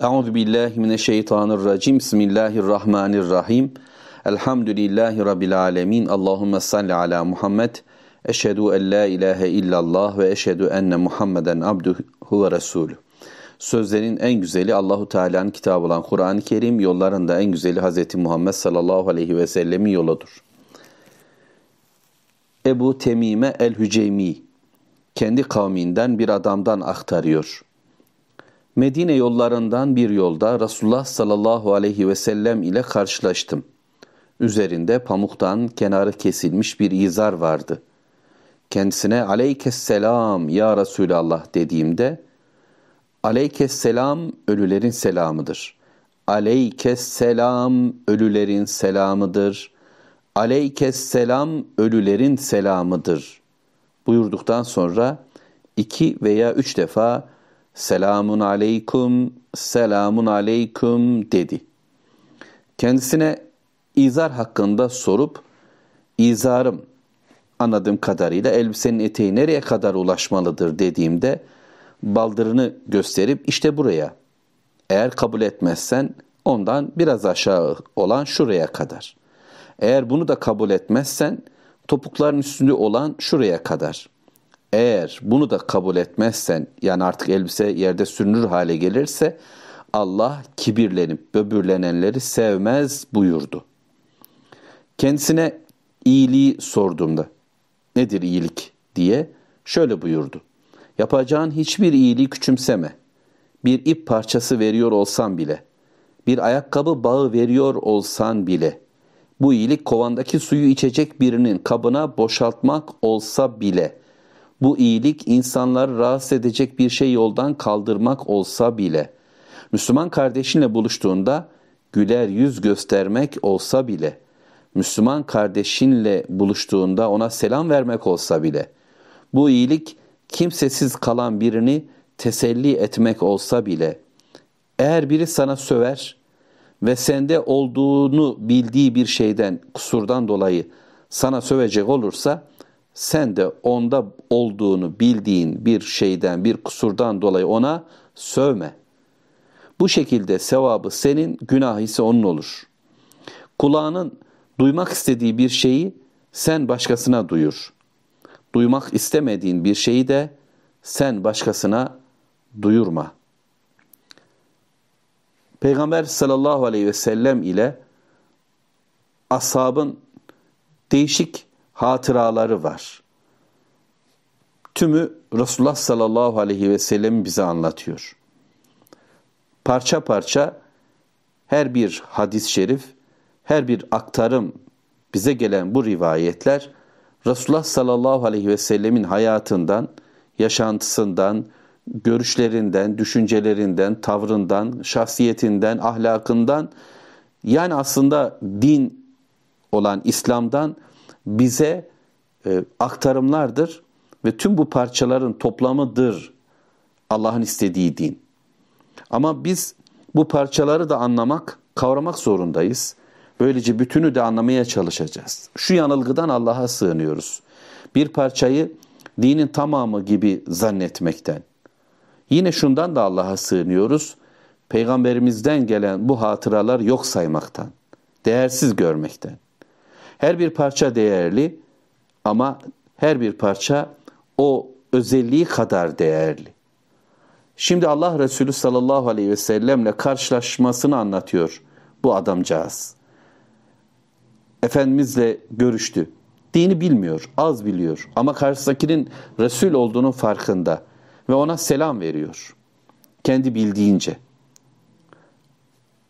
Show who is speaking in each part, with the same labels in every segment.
Speaker 1: Euzu billahi mineşşeytanirracim. Bismillahirrahmanirrahim. Elhamdülillahi rabbil alamin. Allahumme salli ala Muhammed. Eşhedü en la ilahe illallah ve eşhedü enne Muhammeden abduhu ve resulü. Sözlerin en güzeli Allahu Teala'nın kitabı olan Kur'an-ı Kerim, yolların da en güzeli Hazreti Muhammed sallallahu aleyhi ve sellemin yoludur. Ebu Temime el-Hüceymi kendi kavminden bir adamdan aktarıyor. Medine yollarından bir yolda Resulullah sallallahu aleyhi ve sellem ile karşılaştım. Üzerinde pamuktan kenarı kesilmiş bir izar vardı. Kendisine aleykesselam ya Resulallah dediğimde aleykesselam ölülerin selamıdır. Aleykesselam ölülerin selamıdır. Aleykesselam ölülerin selamıdır buyurduktan sonra iki veya üç defa selamun aleyküm, selamun aleyküm dedi. Kendisine izar hakkında sorup, izarım anladığım kadarıyla elbisenin eteği nereye kadar ulaşmalıdır dediğimde baldırını gösterip işte buraya. Eğer kabul etmezsen ondan biraz aşağı olan şuraya kadar. Eğer bunu da kabul etmezsen topukların üstünde olan şuraya kadar.'' Eğer bunu da kabul etmezsen yani artık elbise yerde sürünür hale gelirse Allah kibirlenip böbürlenenleri sevmez buyurdu. Kendisine iyiliği sorduğumda nedir iyilik diye şöyle buyurdu. Yapacağın hiçbir iyiliği küçümseme. Bir ip parçası veriyor olsan bile, bir ayakkabı bağı veriyor olsan bile, bu iyilik kovandaki suyu içecek birinin kabına boşaltmak olsa bile.'' Bu iyilik insanları rahatsız edecek bir şey yoldan kaldırmak olsa bile, Müslüman kardeşinle buluştuğunda güler yüz göstermek olsa bile, Müslüman kardeşinle buluştuğunda ona selam vermek olsa bile, bu iyilik kimsesiz kalan birini teselli etmek olsa bile, eğer biri sana söver ve sende olduğunu bildiği bir şeyden, kusurdan dolayı sana sövecek olursa, sen de onda olduğunu bildiğin bir şeyden, bir kusurdan dolayı ona sövme. Bu şekilde sevabı senin, günahı ise onun olur. Kulağının duymak istediği bir şeyi sen başkasına duyur. Duymak istemediğin bir şeyi de sen başkasına duyurma. Peygamber sallallahu aleyhi ve sellem ile ashabın değişik hatıraları var. Tümü Resulullah sallallahu aleyhi ve sellem bize anlatıyor. Parça parça her bir hadis-i şerif, her bir aktarım bize gelen bu rivayetler Resulullah sallallahu aleyhi ve sellemin hayatından, yaşantısından, görüşlerinden, düşüncelerinden, tavrından, şahsiyetinden, ahlakından yani aslında din olan İslam'dan bize e, aktarımlardır ve tüm bu parçaların toplamıdır Allah'ın istediği din. Ama biz bu parçaları da anlamak, kavramak zorundayız. Böylece bütünü de anlamaya çalışacağız. Şu yanılgıdan Allah'a sığınıyoruz. Bir parçayı dinin tamamı gibi zannetmekten. Yine şundan da Allah'a sığınıyoruz. Peygamberimizden gelen bu hatıralar yok saymaktan, değersiz görmekten. Her bir parça değerli ama her bir parça o özelliği kadar değerli. Şimdi Allah Resulü sallallahu aleyhi ve sellemle karşılaşmasını anlatıyor bu adamcağız. Efendimizle görüştü. Dini bilmiyor, az biliyor ama karşısındakinin Resul olduğunun farkında ve ona selam veriyor. Kendi bildiğince.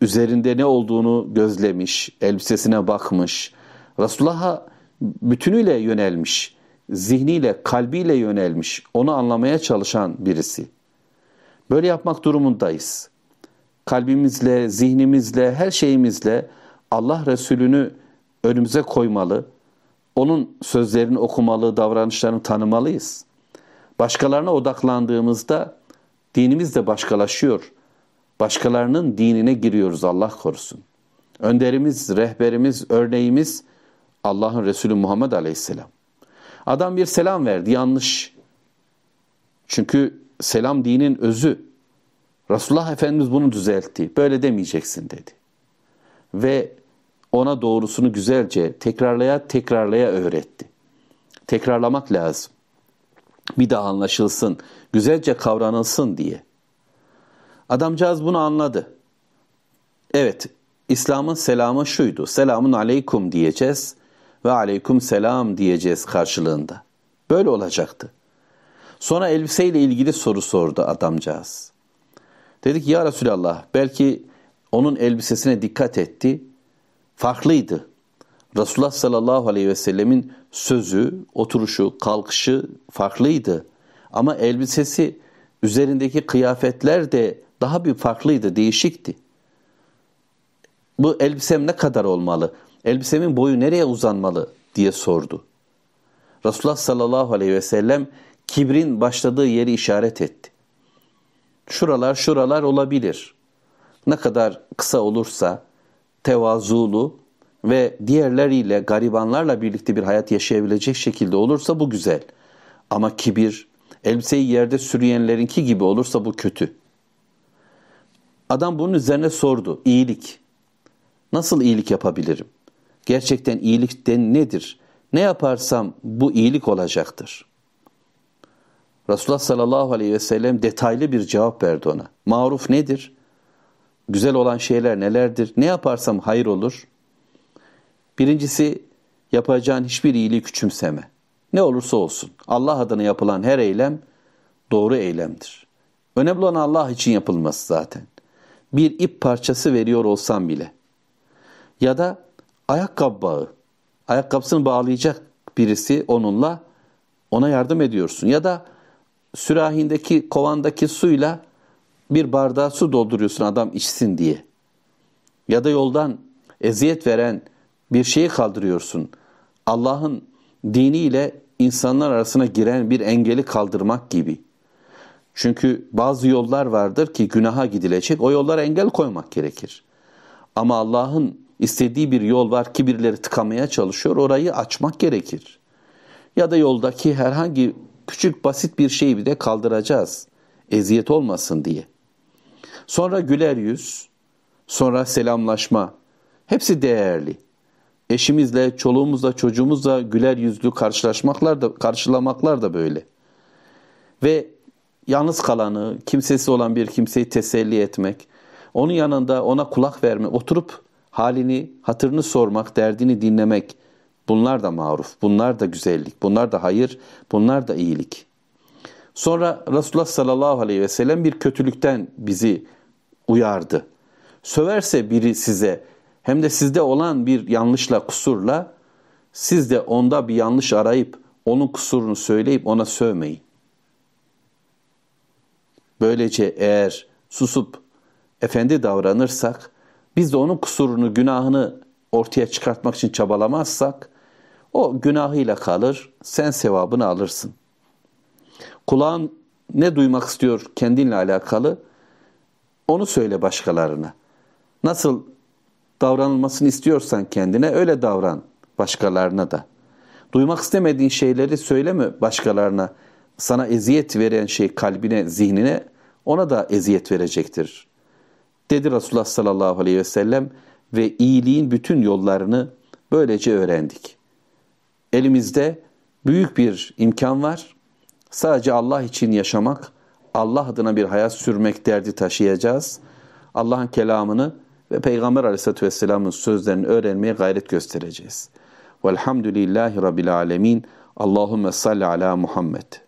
Speaker 1: Üzerinde ne olduğunu gözlemiş, elbisesine bakmış, Resulullah'a bütünüyle yönelmiş, zihniyle, kalbiyle yönelmiş, onu anlamaya çalışan birisi. Böyle yapmak durumundayız. Kalbimizle, zihnimizle, her şeyimizle Allah Resulü'nü önümüze koymalı, onun sözlerini okumalı, davranışlarını tanımalıyız. Başkalarına odaklandığımızda dinimiz de başkalaşıyor. Başkalarının dinine giriyoruz Allah korusun. Önderimiz, rehberimiz, örneğimiz Allah'ın Resulü Muhammed Aleyhisselam. Adam bir selam verdi yanlış. Çünkü selam dinin özü. Resulullah Efendimiz bunu düzeltti. Böyle demeyeceksin dedi. Ve ona doğrusunu güzelce tekrarlaya tekrarlaya öğretti. Tekrarlamak lazım. Bir daha anlaşılsın, güzelce kavranılsın diye. Adamcağız bunu anladı. Evet, İslam'ın selamı şuydu. Selamun aleyküm diyeceğiz ve aleyküm selam diyeceğiz karşılığında. Böyle olacaktı. Sonra elbiseyle ilgili soru sordu adamcağız. Dedik ya Resulallah belki onun elbisesine dikkat etti. Farklıydı. Resulullah sallallahu aleyhi ve sellemin sözü, oturuşu, kalkışı farklıydı. Ama elbisesi üzerindeki kıyafetler de daha bir farklıydı, değişikti. Bu elbisem ne kadar olmalı? elbisemin boyu nereye uzanmalı diye sordu. Resulullah sallallahu aleyhi ve sellem kibrin başladığı yeri işaret etti. Şuralar şuralar olabilir. Ne kadar kısa olursa tevazulu ve diğerleriyle garibanlarla birlikte bir hayat yaşayabilecek şekilde olursa bu güzel. Ama kibir, elbiseyi yerde sürüyenlerinki gibi olursa bu kötü. Adam bunun üzerine sordu. İyilik. Nasıl iyilik yapabilirim? Gerçekten iyilikten nedir? Ne yaparsam bu iyilik olacaktır. Resulullah sallallahu aleyhi ve sellem detaylı bir cevap verdi ona. Maruf nedir? Güzel olan şeyler nelerdir? Ne yaparsam hayır olur? Birincisi yapacağın hiçbir iyiliği küçümseme. Ne olursa olsun Allah adına yapılan her eylem doğru eylemdir. Önemli olan Allah için yapılması zaten. Bir ip parçası veriyor olsam bile. Ya da ayakkabı bağı. Ayakkabısını bağlayacak birisi onunla ona yardım ediyorsun. Ya da sürahindeki, kovandaki suyla bir bardağa su dolduruyorsun adam içsin diye. Ya da yoldan eziyet veren bir şeyi kaldırıyorsun. Allah'ın diniyle insanlar arasına giren bir engeli kaldırmak gibi. Çünkü bazı yollar vardır ki günaha gidilecek. O yollara engel koymak gerekir. Ama Allah'ın istediği bir yol var, ki birileri tıkamaya çalışıyor. Orayı açmak gerekir. Ya da yoldaki herhangi küçük basit bir şeyi de kaldıracağız. Eziyet olmasın diye. Sonra güler yüz, sonra selamlaşma. Hepsi değerli. Eşimizle, çoluğumuzla, çocuğumuzla güler yüzlü karşılaşmaklar da karşılamaklar da böyle. Ve yalnız kalanı, kimsesi olan bir kimseyi teselli etmek, onun yanında ona kulak verme, oturup halini, hatırını sormak, derdini dinlemek bunlar da maruf, bunlar da güzellik, bunlar da hayır, bunlar da iyilik. Sonra Resulullah sallallahu aleyhi ve sellem bir kötülükten bizi uyardı. Söverse biri size hem de sizde olan bir yanlışla, kusurla siz de onda bir yanlış arayıp onun kusurunu söyleyip ona sövmeyin. Böylece eğer susup efendi davranırsak biz de onun kusurunu, günahını ortaya çıkartmak için çabalamazsak o günahıyla kalır, sen sevabını alırsın. Kulağın ne duymak istiyor kendinle alakalı? Onu söyle başkalarına. Nasıl davranılmasını istiyorsan kendine öyle davran başkalarına da. Duymak istemediğin şeyleri söyleme başkalarına. Sana eziyet veren şey kalbine, zihnine ona da eziyet verecektir. Dedi Resulullah sallallahu aleyhi ve sellem ve iyiliğin bütün yollarını böylece öğrendik. Elimizde büyük bir imkan var. Sadece Allah için yaşamak, Allah adına bir hayat sürmek derdi taşıyacağız. Allah'ın kelamını ve Peygamber aleyhissalatü vesselamın sözlerini öğrenmeye gayret göstereceğiz. Velhamdülillahi Rabbil alemin. Allahümme salli ala Muhammed.